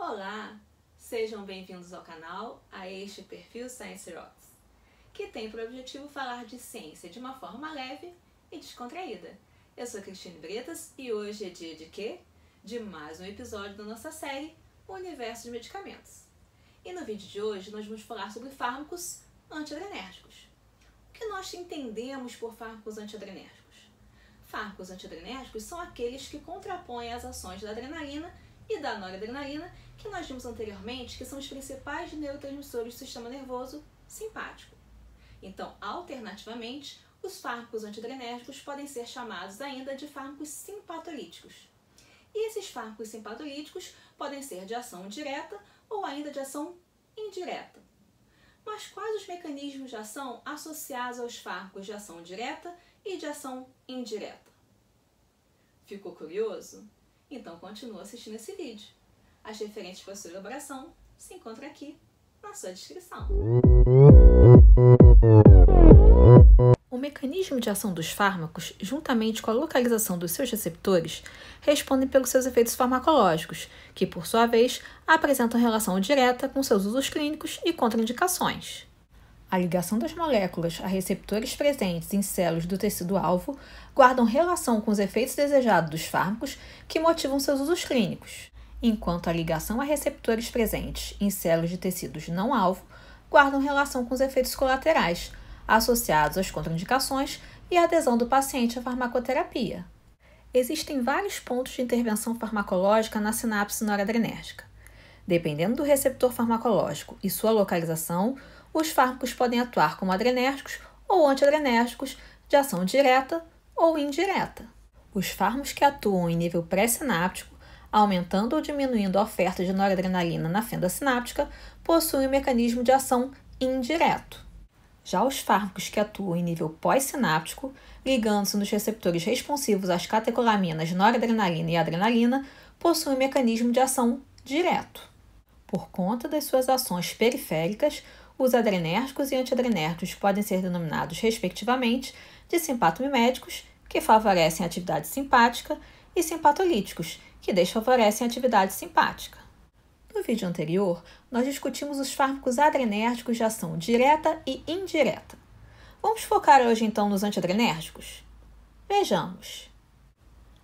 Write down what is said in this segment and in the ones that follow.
Olá, sejam bem-vindos ao canal, a este perfil Science Rocks, que tem por objetivo falar de ciência de uma forma leve e descontraída. Eu sou Cristine Bretas e hoje é dia de quê? De mais um episódio da nossa série O Universo de Medicamentos. E no vídeo de hoje nós vamos falar sobre fármacos antiadrenérgicos. O que nós entendemos por fármacos antiadrenérgicos? Fármacos antiadrenérgicos são aqueles que contrapõem as ações da adrenalina e da noradrenalina, que nós vimos anteriormente, que são os principais neurotransmissores do sistema nervoso simpático. Então, alternativamente, os fármacos antidrenérgicos podem ser chamados ainda de fármacos simpatolíticos. E esses fármacos simpatolíticos podem ser de ação direta ou ainda de ação indireta. Mas quais os mecanismos de ação associados aos fármacos de ação direta e de ação indireta? Ficou curioso? Então continua assistindo esse vídeo. As referentes para sua elaboração se encontram aqui na sua descrição. O mecanismo de ação dos fármacos, juntamente com a localização dos seus receptores, respondem pelos seus efeitos farmacológicos, que, por sua vez, apresentam relação direta com seus usos clínicos e contraindicações. A ligação das moléculas a receptores presentes em células do tecido-alvo guardam relação com os efeitos desejados dos fármacos que motivam seus usos clínicos, enquanto a ligação a receptores presentes em células de tecidos não-alvo guardam relação com os efeitos colaterais associados às contraindicações e à adesão do paciente à farmacoterapia. Existem vários pontos de intervenção farmacológica na sinapse noradrenérgica. Dependendo do receptor farmacológico e sua localização, os fármacos podem atuar como adrenérgicos ou antiadrenérgicos de ação direta ou indireta. Os fármacos que atuam em nível pré-sináptico, aumentando ou diminuindo a oferta de noradrenalina na fenda sináptica, possuem um mecanismo de ação indireto. Já os fármacos que atuam em nível pós-sináptico, ligando-se nos receptores responsivos às catecolaminas noradrenalina e adrenalina, possuem um mecanismo de ação direto. Por conta das suas ações periféricas, os adrenérgicos e antiadrenérgicos podem ser denominados, respectivamente, de simpatomiméticos, que favorecem a atividade simpática, e simpatolíticos, que desfavorecem a atividade simpática. No vídeo anterior, nós discutimos os fármacos adrenérgicos de ação direta e indireta. Vamos focar hoje então nos antiadrenérgicos? Vejamos.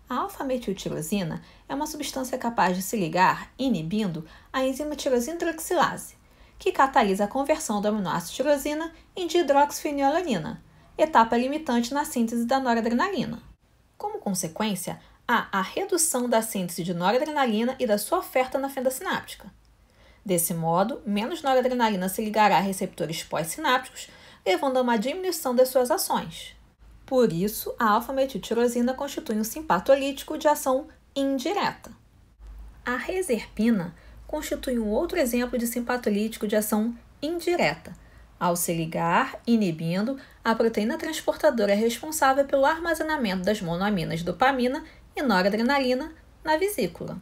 A alfa-metiltirosina é uma substância capaz de se ligar, inibindo, a enzima tirosina hidroxilase, que catalisa a conversão do aminoácido tirosina em dihidroxifenilalanina, etapa limitante na síntese da noradrenalina. Como consequência, há a redução da síntese de noradrenalina e da sua oferta na fenda sináptica. Desse modo, menos noradrenalina se ligará a receptores pós-sinápticos, levando a uma diminuição das suas ações. Por isso, a alfa-metiltirosina constitui um simpatolítico de ação indireta. A reserpina constitui um outro exemplo de simpatolítico de ação indireta, ao se ligar, inibindo, a proteína transportadora é responsável pelo armazenamento das monoaminas dopamina e noradrenalina na vesícula.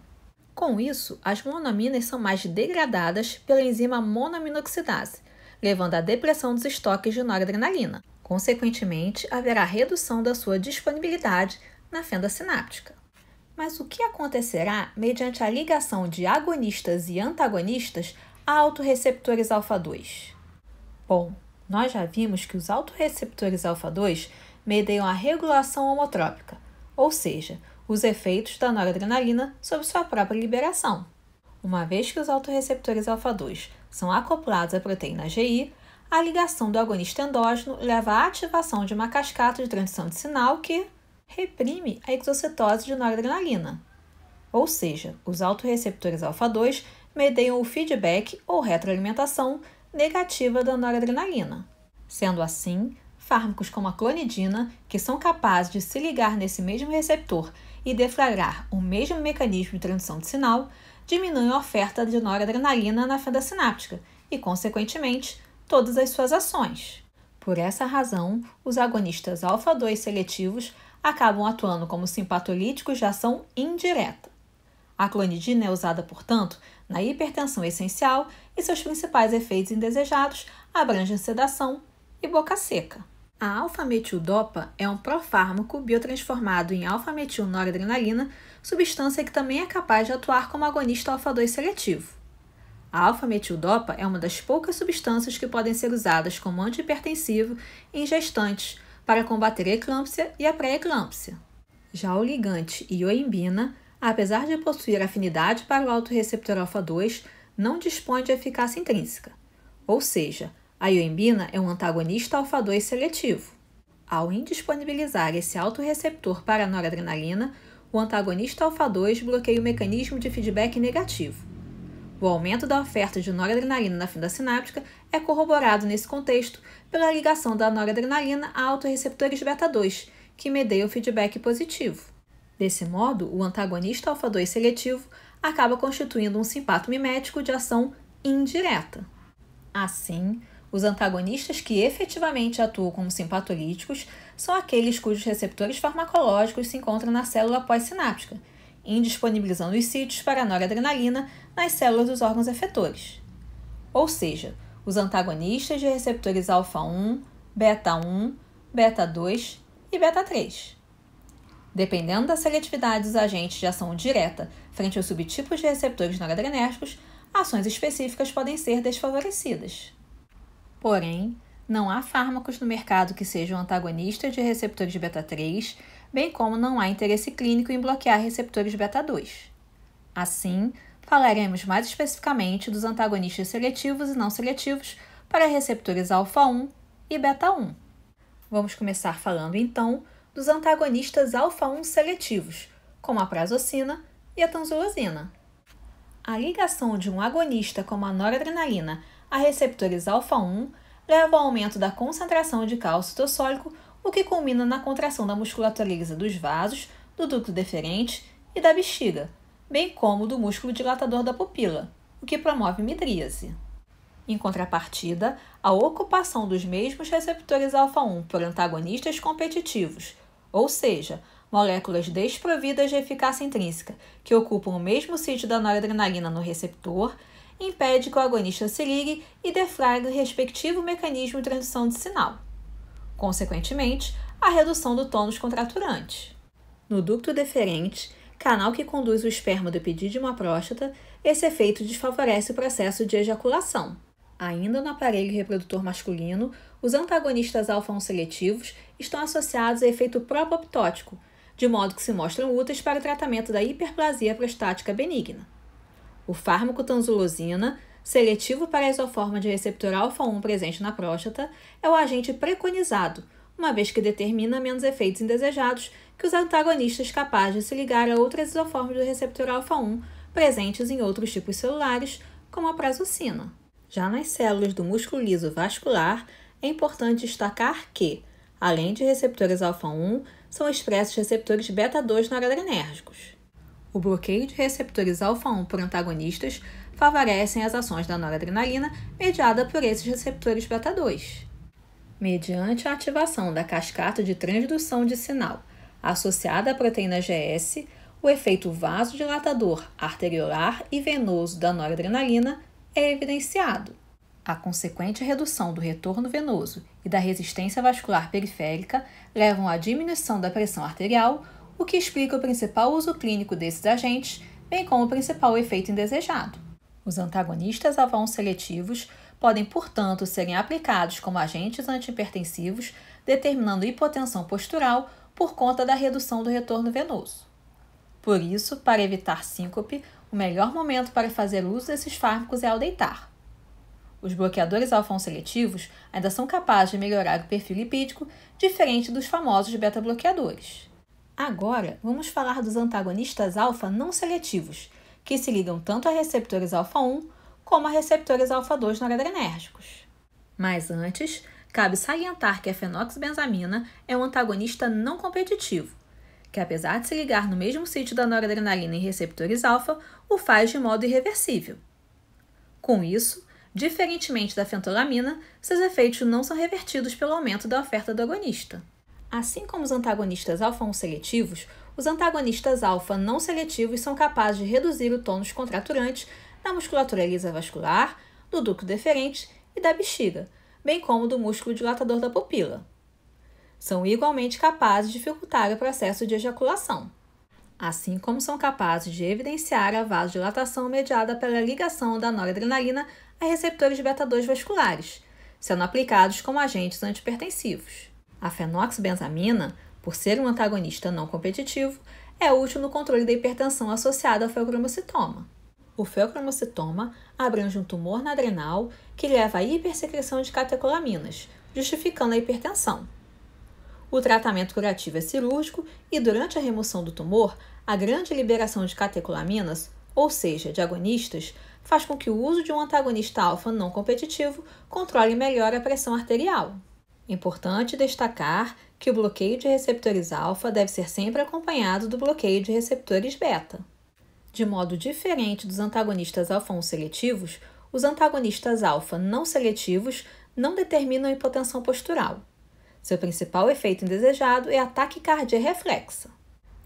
Com isso, as monoaminas são mais degradadas pela enzima monoaminoxidase, levando à depressão dos estoques de noradrenalina. Consequentemente, haverá redução da sua disponibilidade na fenda sináptica. Mas o que acontecerá mediante a ligação de agonistas e antagonistas a autorreceptores alfa-2? Bom, nós já vimos que os autorreceptores alfa-2 medeiam a regulação homotrópica, ou seja, os efeitos da noradrenalina sobre sua própria liberação. Uma vez que os autorreceptores alfa-2 são acoplados à proteína GI, a ligação do agonista endógeno leva à ativação de uma cascata de transição de sinal que, reprime a exocitose de noradrenalina, ou seja, os autoreceptores alfa-2 medeiam o feedback ou retroalimentação negativa da noradrenalina. Sendo assim, fármacos como a clonidina, que são capazes de se ligar nesse mesmo receptor e deflagrar o mesmo mecanismo de transição de sinal, diminuem a oferta de noradrenalina na fenda sináptica e, consequentemente, todas as suas ações. Por essa razão, os agonistas alfa-2 seletivos acabam atuando como simpatolíticos de ação indireta. A clonidina é usada, portanto, na hipertensão essencial e seus principais efeitos indesejados abrangem sedação e boca seca. A alfa-metildopa é um profármaco biotransformado em alfa-metil-noradrenalina, substância que também é capaz de atuar como agonista alfa-2 seletivo. A alfa-metildopa é uma das poucas substâncias que podem ser usadas como antihipertensivo em gestantes para combater a eclâmpsia e a pré-eclâmpsia. Já o ligante ioimbina, apesar de possuir afinidade para o autorreceptor alfa-2, não dispõe de eficácia intrínseca. Ou seja, a ioimbina é um antagonista alfa-2 seletivo. Ao indisponibilizar esse autorreceptor para a noradrenalina, o antagonista alfa-2 bloqueia o mecanismo de feedback negativo. O aumento da oferta de noradrenalina na fenda sináptica é corroborado nesse contexto pela ligação da noradrenalina a autorreceptores beta-2, que medeiam o feedback positivo. Desse modo, o antagonista alfa-2 seletivo acaba constituindo um simpato mimético de ação indireta. Assim, os antagonistas que efetivamente atuam como simpatolíticos são aqueles cujos receptores farmacológicos se encontram na célula pós-sináptica, indisponibilizando os sítios para a noradrenalina nas células dos órgãos efetores. Ou seja, os antagonistas de receptores alfa-1, beta-1, beta-2 e beta-3. Dependendo da seletividade dos agentes de ação direta frente aos subtipos de receptores noradrenérgicos, ações específicas podem ser desfavorecidas. Porém, não há fármacos no mercado que sejam antagonistas de receptores beta-3, bem como não há interesse clínico em bloquear receptores beta-2. Assim, falaremos mais especificamente dos antagonistas seletivos e não seletivos para receptores alfa-1 e beta-1. Vamos começar falando então dos antagonistas alfa-1 seletivos, como a prazocina e a tanzolosina. A ligação de um agonista como a noradrenalina a receptores alfa-1 leva ao aumento da concentração de cálcio citosólico, o que culmina na contração da musculatura lisa dos vasos, do ducto deferente e da bexiga, bem como do músculo dilatador da pupila, o que promove midríase. Em contrapartida, a ocupação dos mesmos receptores alfa-1 por antagonistas competitivos, ou seja, moléculas desprovidas de eficácia intrínseca, que ocupam o mesmo sítio da noradrenalina no receptor, impede que o agonista se ligue e defrague o respectivo mecanismo de transição de sinal. Consequentemente, a redução do tônus contraturante. No ducto deferente, canal que conduz o esperma do epidídimo à próstata, esse efeito desfavorece o processo de ejaculação. Ainda no aparelho reprodutor masculino, os antagonistas alfa 1 seletivos estão associados a efeito propoptótico, de modo que se mostram úteis para o tratamento da hiperplasia prostática benigna. O fármaco tanzulosina, seletivo para a isoforma de receptor alfa-1 presente na próstata, é o agente preconizado, uma vez que determina menos efeitos indesejados que os antagonistas capazes de se ligar a outras isoformas do receptor alfa-1 presentes em outros tipos celulares, como a prasucina. Já nas células do músculo liso vascular, é importante destacar que, além de receptores alfa-1, são expressos receptores beta-2 noradrenérgicos. O bloqueio de receptores alfa-1 por antagonistas favorecem as ações da noradrenalina mediada por esses receptores beta-2. Mediante a ativação da cascata de transdução de sinal associada à proteína GS, o efeito vasodilatador, arteriolar e venoso da noradrenalina é evidenciado. A consequente redução do retorno venoso e da resistência vascular periférica levam à diminuição da pressão arterial, o que explica o principal uso clínico desses agentes, bem como o principal efeito indesejado. Os antagonistas avão seletivos podem, portanto, serem aplicados como agentes antipertensivos, determinando hipotensão postural por conta da redução do retorno venoso. Por isso, para evitar síncope, o melhor momento para fazer uso desses fármacos é ao deitar. Os bloqueadores alfa seletivos ainda são capazes de melhorar o perfil lipídico, diferente dos famosos beta-bloqueadores. Agora, vamos falar dos antagonistas alfa não seletivos, que se ligam tanto a receptores alfa 1 como a receptores alfa 2 noradrenérgicos. Mas antes, Cabe salientar que a fenoxbenzamina é um antagonista não competitivo, que apesar de se ligar no mesmo sítio da noradrenalina em receptores alfa, o faz de modo irreversível. Com isso, diferentemente da fentolamina, seus efeitos não são revertidos pelo aumento da oferta do agonista. Assim como os antagonistas alfa-1 seletivos, os antagonistas alfa não seletivos são capazes de reduzir o tônus contraturante da musculatura lisa vascular, do ducto deferente e da bexiga, bem como do músculo dilatador da pupila. São igualmente capazes de dificultar o processo de ejaculação, assim como são capazes de evidenciar a vasodilatação mediada pela ligação da noradrenalina a receptores beta-2 vasculares, sendo aplicados como agentes antipertensivos. A fenoxbenzamina, por ser um antagonista não competitivo, é útil no controle da hipertensão associada ao feocromocitoma. O feocromocitoma abrange um tumor na adrenal que leva à hipersecreção de catecolaminas, justificando a hipertensão. O tratamento curativo é cirúrgico e, durante a remoção do tumor, a grande liberação de catecolaminas, ou seja, de agonistas, faz com que o uso de um antagonista alfa não competitivo controle melhor a pressão arterial. Importante destacar que o bloqueio de receptores alfa deve ser sempre acompanhado do bloqueio de receptores beta. De modo diferente dos antagonistas alfa-1-seletivos, os antagonistas alfa não seletivos não determinam a hipotensão postural. Seu principal efeito indesejado é a taquicardia reflexa.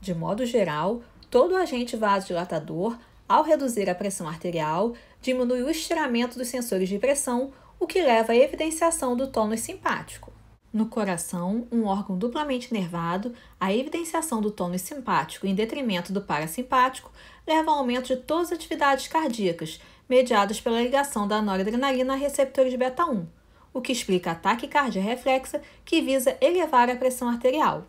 De modo geral, todo agente vasodilatador, ao reduzir a pressão arterial, diminui o estiramento dos sensores de pressão, o que leva à evidenciação do tônus simpático. No coração, um órgão duplamente nervado, a evidenciação do tônus simpático em detrimento do parasimpático leva ao aumento de todas as atividades cardíacas, mediadas pela ligação da noradrenalina a receptores beta-1, o que explica a taquicardia reflexa, que visa elevar a pressão arterial.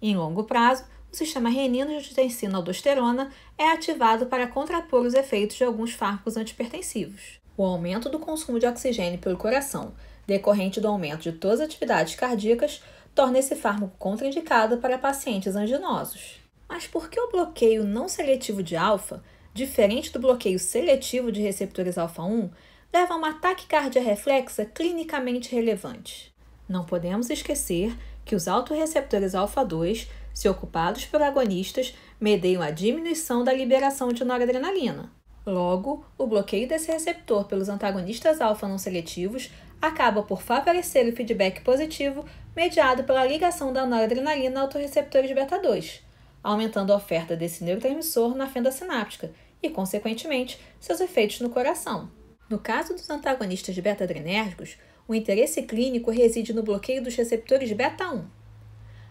Em longo prazo, o sistema renino de tensina-aldosterona é ativado para contrapor os efeitos de alguns fármacos antipertensivos. O aumento do consumo de oxigênio pelo coração, decorrente do aumento de todas as atividades cardíacas, torna esse fármaco contraindicado para pacientes anginosos. Mas por que o bloqueio não seletivo de alfa, diferente do bloqueio seletivo de receptores alfa-1, leva a uma taquicardia reflexa clinicamente relevante? Não podemos esquecer que os autorreceptores alfa-2, se ocupados por agonistas, medeiam a diminuição da liberação de noradrenalina. Logo, o bloqueio desse receptor pelos antagonistas alfa não seletivos acaba por favorecer o feedback positivo mediado pela ligação da noradrenalina a autorreceptores beta 2, aumentando a oferta desse neurotransmissor na fenda sináptica e, consequentemente, seus efeitos no coração. No caso dos antagonistas beta-adrenérgicos, o interesse clínico reside no bloqueio dos receptores beta-1.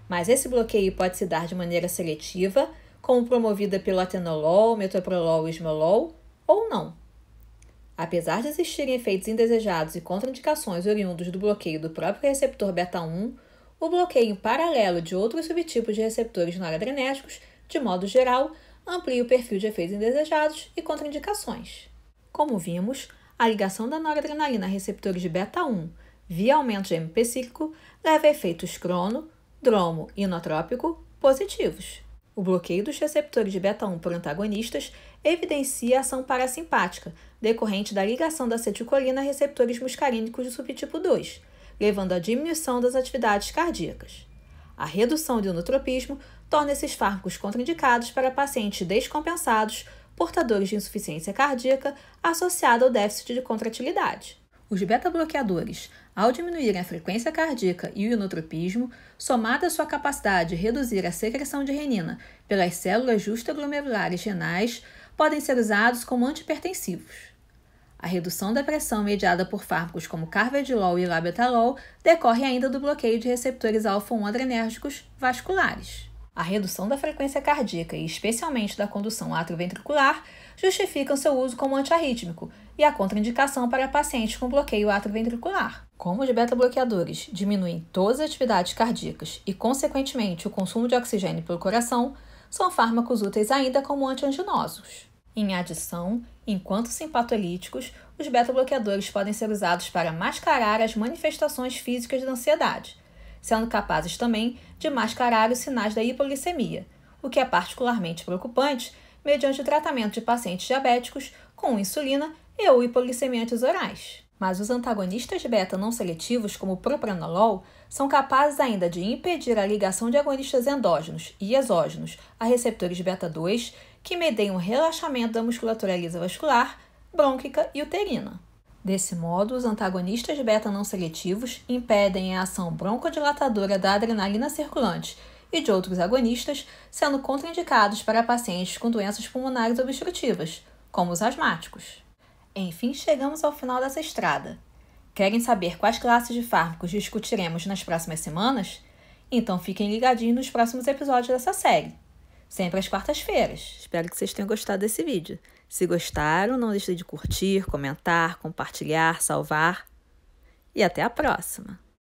Mas esse bloqueio pode se dar de maneira seletiva, como promovida pelo atenolol, metoprolol e esmolol, ou não. Apesar de existirem efeitos indesejados e contraindicações oriundos do bloqueio do próprio receptor beta-1, o bloqueio paralelo de outros subtipos de receptores noradrenérgicos, de modo geral, amplia o perfil de efeitos indesejados e contraindicações. Como vimos, a ligação da noradrenalina a receptores de beta-1 via aumento de MP cíclico leva a efeitos crono, dromo e inotrópico positivos. O bloqueio dos receptores de beta-1 por antagonistas evidencia a ação parasimpática, decorrente da ligação da acetilcolina a receptores muscarínicos do subtipo 2, levando à diminuição das atividades cardíacas. A redução do inotropismo torna esses fármacos contraindicados para pacientes descompensados, portadores de insuficiência cardíaca associada ao déficit de contratilidade. Os beta-bloqueadores, ao diminuírem a frequência cardíaca e o inotropismo, somada à sua capacidade de reduzir a secreção de renina pelas células justaglomerulares renais, podem ser usados como antipertensivos. A redução da pressão mediada por fármacos como carvedilol e labetalol decorre ainda do bloqueio de receptores alfa-1 adrenérgicos vasculares. A redução da frequência cardíaca e especialmente da condução atroventricular justificam seu uso como antiarrítmico e a contraindicação para pacientes com bloqueio atroventricular. Como os beta-bloqueadores diminuem todas as atividades cardíacas e, consequentemente, o consumo de oxigênio pelo coração, são fármacos úteis ainda como antianginosos. Em adição, enquanto simpatolíticos, os beta-bloqueadores podem ser usados para mascarar as manifestações físicas da ansiedade, sendo capazes também de mascarar os sinais da hipoglicemia, o que é particularmente preocupante mediante o tratamento de pacientes diabéticos com insulina e ou hipoglicemiantes orais. Mas os antagonistas beta não seletivos, como o propranolol, são capazes ainda de impedir a ligação de agonistas endógenos e exógenos a receptores beta 2 que medem o relaxamento da musculatura lisa vascular, brônquica e uterina. Desse modo, os antagonistas beta não seletivos impedem a ação broncodilatadora da adrenalina circulante e de outros agonistas, sendo contraindicados para pacientes com doenças pulmonares obstrutivas, como os asmáticos. Enfim, chegamos ao final dessa estrada. Querem saber quais classes de fármacos discutiremos nas próximas semanas? Então fiquem ligadinhos nos próximos episódios dessa série sempre às quartas-feiras. Espero que vocês tenham gostado desse vídeo. Se gostaram, não deixe de curtir, comentar, compartilhar, salvar. E até a próxima!